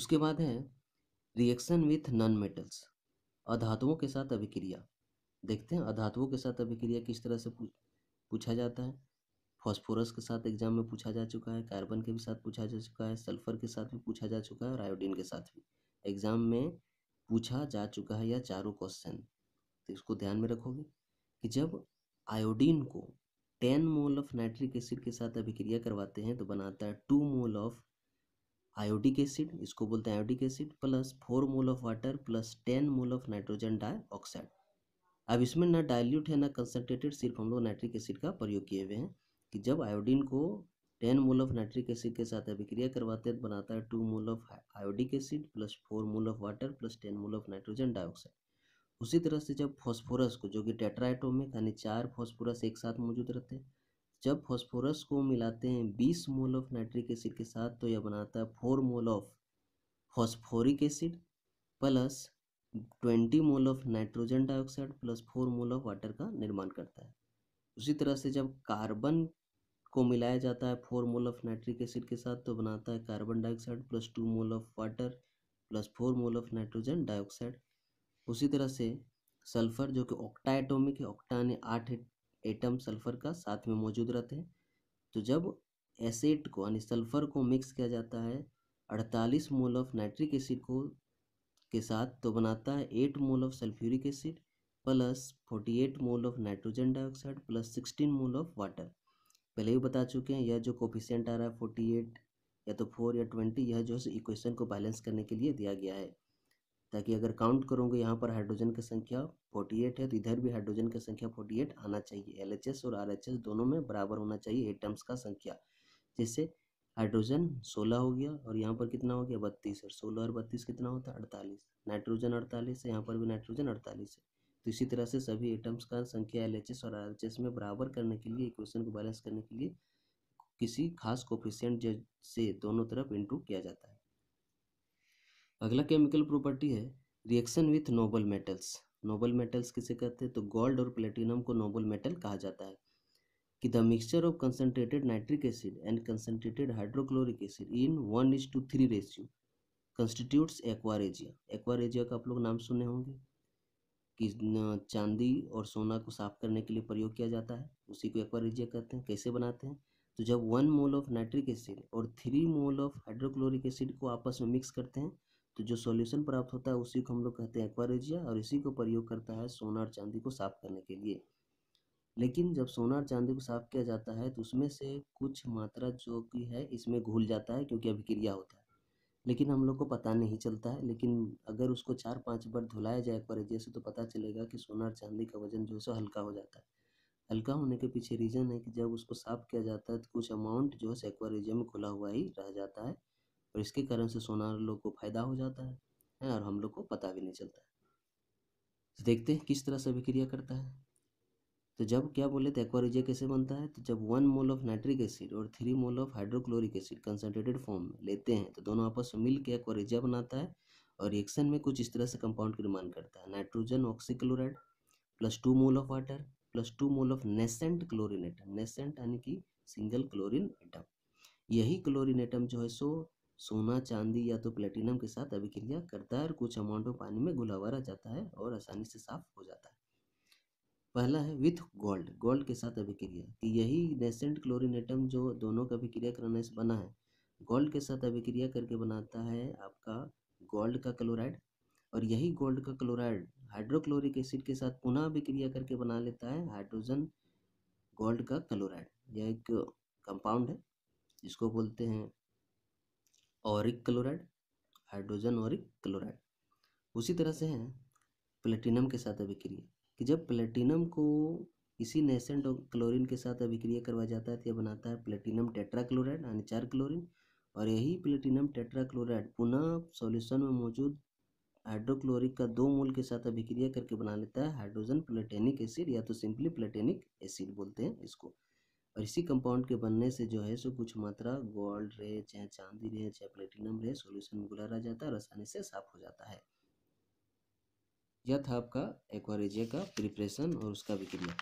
उसके बाद है रिएक्शन विथ नॉन मेटल्स अधातुओं के साथ अभिक्रिया देखते हैं अधातुओं के साथ अभिक्रिया किस तरह से पूछा जाता है फॉस्फोरस के साथ एग्जाम में पूछा जा चुका है कार्बन के भी साथ पूछा जा चुका है सल्फर के साथ भी पूछा जा चुका है और आयोडीन के साथ भी एग्जाम में पूछा जा चुका है यह चारों क्वेश्चन तो इसको ध्यान में रखोगे कि जब आयोडीन को ten mole of nitric acid के साथ अभिक्रिया करवाते हैं तो बनाता है टू मोल आयोडिक एसिड इसको बोलते हैं iodic acid plus four mole of water plus ten mole of nitrogen dioxide अब इसमें ना डाइल्यूट है ना कंसनट्रेटेड सिर्फ हम लोग नाइट्रिक एसिड का प्रयोग किए हुए हैं कि जब आयोडीन को ten mole of nitric acid के साथ अभिक्रिया करवाते हैं तो बनाता है two mole of iodic acid plus four mole of water plus ten mole of nitrogen dioxide उसी तरह से जब फॉस्फोरस को जो कि टेट्राइटोमिक यानी चार फॉस्फोरस एक साथ मौजूद रहते हैं जब फॉस्फोरस को मिलाते हैं 20 मोल ऑफ नाइट्रिक एसिड के साथ तो यह बनाता है four mole of phosphoric acid plus twenty mole of nitrogen dioxide plus four mole of water का निर्माण करता है उसी तरह से जब कार्बन को मिलाया जाता है four mole of nitric acid के साथ तो बनाता है carbon dioxide plus two mole of water plus four mole of nitrogen dioxide उसी तरह से सल्फर जो कि ऑक्टा एटोमिक है ऑक्टा ने आठ एटम सल्फर का साथ में मौजूद रहते हैं तो जब एसिड को यानी सल्फर को मिक्स किया जाता है 48 मोल ऑफ नाइट्रिक एसिड को के साथ तो बनाता है 8 mole of sulphuric acid plus 48 mole of nitrogen dioxide plus 16 mole of water पहले भी बता चुके हैं यह जो कोफिशेंट आ रहा है 48 या तो 4 या 20 यह जो है इक्वेशन को बैलेंस करने के लिए दिया गया है ताकि अगर काउंट करोगे यहाँ पर हाइड्रोजन की संख्या फोर्टी एट है तो इधर भी हाइड्रोजन की संख्या फोर्टी एट आना चाहिए एल एच एस और आर एच एस दोनों में बराबर होना चाहिए एटम्स का संख्या जैसे हाइड्रोजन सोलह हो गया और यहाँ पर कितना हो गया बत्तीस और सोलह और बत्तीस कितना होता है अड़तालीस नाइट्रोजन अड़तालीस है यहाँ पर भी नाइट्रोजन अड़तालीस है तो इसी तरह से सभी एटम्स का संख्या एल और आर में बराबर करने के लिए इक्वेशन को बैलेंस करने के लिए किसी खास कोफिशियंट से दोनों तरफ इंटू किया जाता है अगला केमिकल प्रॉपर्टी है reaction with noble metals noble metals किसे कहते हैं तो गोल्ड और प्लेटिनम को नोबल मेटल कहा जाता है कि the mixture of concentrated nitric acid and concentrated hydrochloric acid in one is to three ratio constitutes aqua regia aqua regia का आप लोग नाम सुने होंगे कि चांदी और सोना को साफ करने के लिए प्रयोग किया जाता है उसी को एक्वारेजिया कहते हैं कैसे बनाते हैं तो जब one mole of nitric acid और three mole of hydrochloric acid को आपस में मिक्स करते हैं तो जो सॉल्यूशन प्राप्त होता है उसी को हम लोग कहते हैं एक्वारेजिया और इसी को प्रयोग करता है सोना और चांदी को साफ करने के लिए लेकिन जब सोना और चांदी को साफ किया जाता है तो उसमें से कुछ मात्रा जो कि है इसमें घुल जाता है क्योंकि अभिक्रिया होता है लेकिन हम लोग को पता नहीं चलता है लेकिन अगर उसको चार पाँच बार धुलाया जाए एक्वारेजिया से तो पता चलेगा कि सोना और चांदी का वजन जो है सो हल्का हो जाता है हल्का होने के पीछे रीज़न है कि जब उसको साफ किया जाता है तो कुछ अमाउंट जो है एक्वारेजिया में खुला हुआ ही रह जाता है और इसके कारण से सोनार लोग को फायदा हो जाता है, है और हम लोग को पता भी नहीं चलता है तो देखते हैं किस तरह से अभिक्रिया करता है तो जब क्या बोले तो एक्वारिजिया कैसे बनता है तो जब one mole of nitric acid और three mole of hydrochloric acid concentrated form में लेते हैं तो दोनों आपस में मिल के एक्वारिजिया बनाता है और रिएक्शन में कुछ इस तरह से कंपाउंड का निर्माण करता है nitrogen oxychloride plus two mole of water plus two mole of nascent chlorine atom nascent यानी कि सिंगल क्लोरिन एटम यही क्लोरिन एटम जो है सो सोना चांदी या तो प्लेटिनम के साथ अभिक्रिया करता है और कुछ अमाउंट में पानी में घुला जाता है और आसानी से साफ हो जाता है पहला है विथ गोल्ड गोल्ड के साथ अभिक्रिया कि यही नेसेंट क्लोरीन एटम जो दोनों का अभिक्रिया करने से बना है गोल्ड के साथ अभिक्रिया करके बनाता है आपका गोल्ड का क्लोराइड और यही गोल्ड का क्लोराइड हाइड्रोक्लोरिक एसिड के साथ पुनः अभिक्रिया करके बना लेता है हाइड्रोजन गोल्ड का क्लोराइड यह एक कंपाउंड है जिसको बोलते हैं औरिक क्लोराइड हाइड्रोजन और क्लोराइड उसी तरह से है प्लेटिनम के साथ अभिक्रिया कि जब प्लेटिनम को इसी नेसेंट क्लोरीन के साथ अभिक्रिया करवाया जाता है तो यह बनाता है प्लेटिनम टेट्रा क्लोराइड यानी चार क्लोरीन और यही प्लेटिनम टेट्रा क्लोराइड पुनः सॉल्यूशन में मौजूद हाइड्रोक्लोरिक का दो मूल के साथ अभिक्रिया करके बना लेता है हाइड्रोजन प्लेटेनिक एसिड या तो सिंपली प्लेटेनिक एसिड बोलते हैं इसको और इसी कंपाउंड के बनने से जो है सो कुछ मात्रा गोल्ड रहे चाहे चांदी रहे चाहे प्लेटिनम रहे सोल्यूशन में रह जाता है और आसानी से साफ हो जाता है यह था आपका एक्वारेजिया का प्रिपरेशन और उसका विक्रिया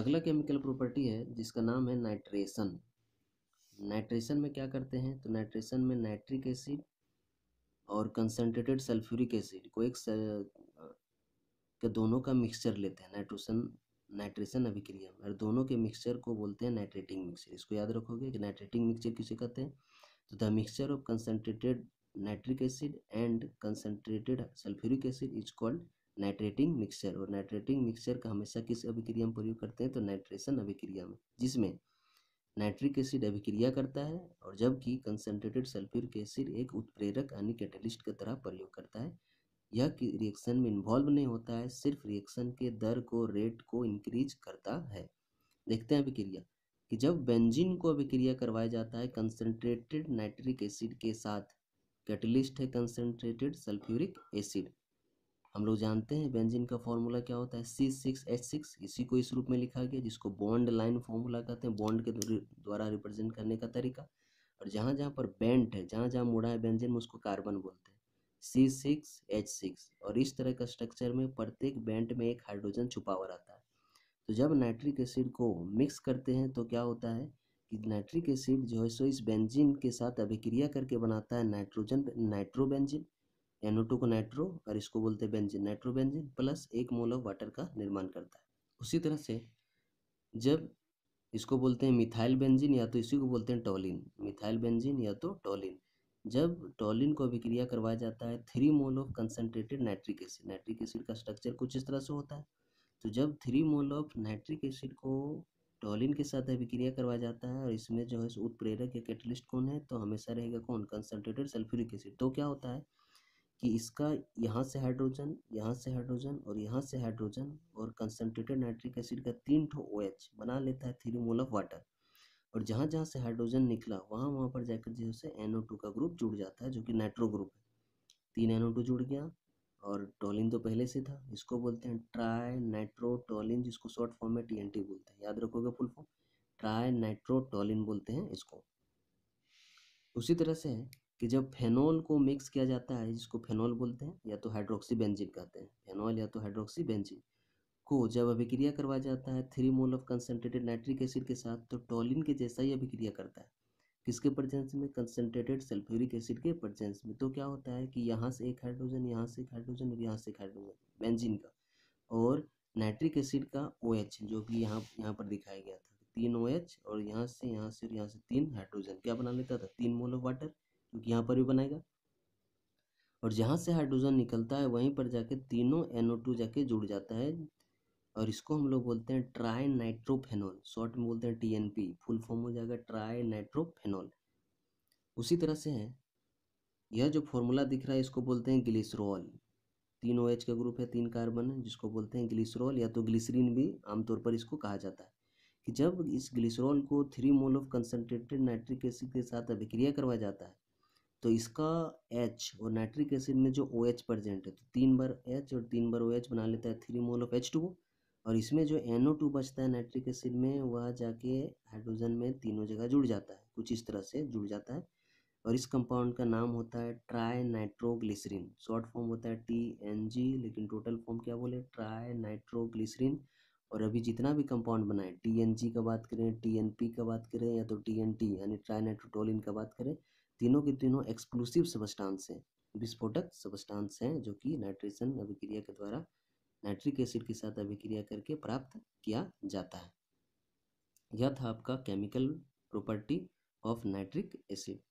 अगला केमिकल प्रॉपर्टी है जिसका नाम है नाइट्रेशन नाइट्रेशन में क्या करते हैं तो नाइट्रेशन में नाइट्रिक एसिड और कंसनट्रेटेड सल्फ्यूरिक एसिड को एक के दोनों का मिक्सचर लेते हैं नाइट्रोजन नाइट्रेशन अभिक्रिया और दोनों के मिक्सचर को बोलते हैं नाइट्रेटिंग मिक्सचर इसको याद रखोगे कि नाइट्रेटिंग मिक्सचर किसे कहते हैं तो the mixture of concentrated nitric acid and concentrated sulphuric acid is called nitrating mixture और नाइट्रेटिंग मिक्सचर का हमेशा किस अभिक्रिया में प्रयोग करते हैं तो नाइट्रेशन अभिक्रिया में जिसमें नाइट्रिक एसिड अभिक्रिया करता है और जबकि कंसनट्रेटेड सल्फ्यूरिक एसिड एक उत्प्रेरक यानी कैटलिस्ट की तरह प्रयोग करता है यह रिएक्शन में इन्वॉल्व नहीं होता है सिर्फ रिएक्शन के दर को रेट को इंक्रीज करता है देखते हैं अभिक्रिया कि जब बेंजीन को अभिक्रिया करवाया जाता है कंसनट्रेटेड नाइट्रिक एसिड के साथ कैटलिस्ट है कंसनट्रेटेड सल्फ्यूरिक एसिड हम लोग जानते हैं बेंजीन का फॉर्मूला क्या होता है सी सिक्स एच सिक्स इसी को इस रूप में लिखा गया जिसको बॉन्ड लाइन फॉर्मूला कहते हैं बॉन्ड के द्वारा रिप्रेजेंट करने का तरीका और जहाँ जहाँ पर बेंट है जहाँ जहाँ मुड़ा है बेंजिन में उसको कार्बन बोलते हैं सी सिक्स एच सिक्स और इस तरह का स्ट्रक्चर में प्रत्येक बैंड में एक हाइड्रोजन छुपा हुआ रहता है तो जब नाइट्रिक एसिड को मिक्स करते हैं तो क्या होता है कि नाइट्रिक एसिड जो है सो इस बेंजिन के साथ अभिक्रिया करके बनाता है नाइट्रोजन नाइट्रोबेंजिन एनओ टू को नाइट्रो और इसको बोलते हैं बेंजिन नाइट्रोबेंजिन प्लस एक मोल ऑफ वाटर का निर्माण करता है उसी तरह से जब इसको बोलते हैं मिथाइल बेंजिन या तो इसी को बोलते हैं टॉलिन मिथाइल बेंजिन या तो टॉलिन जब टॉलिन को अभिक्रिया करवाया जाता है three mole of concentrated nitric acid nitric acid का स्ट्रक्चर कुछ इस तरह से होता है तो जब three mole of nitric acid को टॉलिन के साथ अभिक्रिया करवाया जाता है और इसमें जो है उत्प्रेरक या कैटलिस्ट कौन है तो हमेशा रहेगा कौन कंसनट्रेटेड सल्फ्यूरिक एसिड तो क्या होता है कि इसका यहाँ से हाइड्रोजन यहाँ से हाइड्रोजन और यहाँ से हाइड्रोजन और कंसनट्रेटेड नाइट्रिक एसिड का तीन ठो ओ OH बना लेता है थ्री मोल ऑफ वाटर और जहाँ जहाँ से हाइड्रोजन निकला वहाँ वहाँ पर जाकर जो है एन टू का ग्रुप जुड़ जाता है जो कि नाइट्रो ग्रुप है तीन एन टू जुड़ गया और टॉलिन तो पहले से था इसको बोलते हैं ट्राई नाइट्रो टॉलिन जिसको शॉर्ट फॉर्म में टी बोलते हैं याद रखोगे full form trinitrotoluene बोलते हैं इसको उसी तरह से है कि जब फेनॉल को मिक्स किया जाता है जिसको फेनॉल बोलते हैं या तो हाइड्रोक्सी बेंजिन कहते हैं फेनॉल या तो हाइड्रोक्सी बेंजिन को जब अभिक्रिया करवाया जाता है three mole of concentrated nitric acid के साथ तो टॉलिन के जैसा ही अभिक्रिया करता है किसके प्रजेंस में कंसनट्रेटेड सल्फ्यूरिक एसिड के प्रजेंस में तो क्या होता है कि यहाँ से एक हाइड्रोजन यहाँ से एक हाइड्रोजन और यहाँ से एक हाइड्रोजन बेंजिन का और नाइट्रिक एसिड का ओ OH, जो कि यहाँ यहाँ पर दिखाया गया था तीन ओ OH और यहाँ से यहाँ से और यहाँ से तीन हाइड्रोजन क्या बना लेता था तीन मोल ऑफ वाटर क्योंकि यहाँ पर भी बनाएगा और जहाँ से हाइड्रोजन निकलता है वहीं पर जाके तीनों एनओ टू जाके जुड़ जाता है और इसको हम लोग बोलते हैं ट्राई नाइट्रोफेनॉल शॉर्ट में बोलते हैं टीएनपी फुल फॉर्म हो जाएगा ट्राई नाइट्रोफेनॉल उसी तरह से है यह जो फॉर्मूला दिख रहा है इसको बोलते हैं ग्लिसरॉल तीन ओ एच का ग्रुप है तीन कार्बन है जिसको बोलते हैं ग्लिसरॉल या तो ग्लिसरीन भी आमतौर पर इसको कहा जाता है कि जब इस ग्लिसरॉल को three mole of concentrated nitric acid के साथ अभिक्रिया करवाया जाता है तो इसका एच और नाइट्रिक एसिड में जो ओ एच प्रजेंट है तो तीन बार एच और तीन बार ओ एच बना लेता है three mole of H two और इसमें जो एन टू बचता है नाइट्रिक एसिड में वह जाके हाइड्रोजन में तीनों जगह जुड़ जाता है कुछ इस तरह से जुड़ जाता है और इस कंपाउंड का नाम होता है ट्राई नाइट्रोग्लिसरीन शॉर्ट फॉर्म होता है टी एन जी लेकिन टोटल फॉर्म क्या बोले ट्राई नाइट्रोग्लिसरीन और अभी जितना भी कंपाउंड बनाए टी एन जी का बात करें टी एन पी का बात करें या तो टी एन टी यानी ट्राई नाइट्रोटोलिन का बात करें तीनों के तीनों एक्सक्लूसिव सबस्टांस हैं विस्फोटक सबस्टांस हैं जो कि नाइट्रेशन अभिक्रिया के द्वारा नाइट्रिक एसिड के साथ अभिक्रिया करके प्राप्त किया जाता है यह था आपका chemical property of nitric acid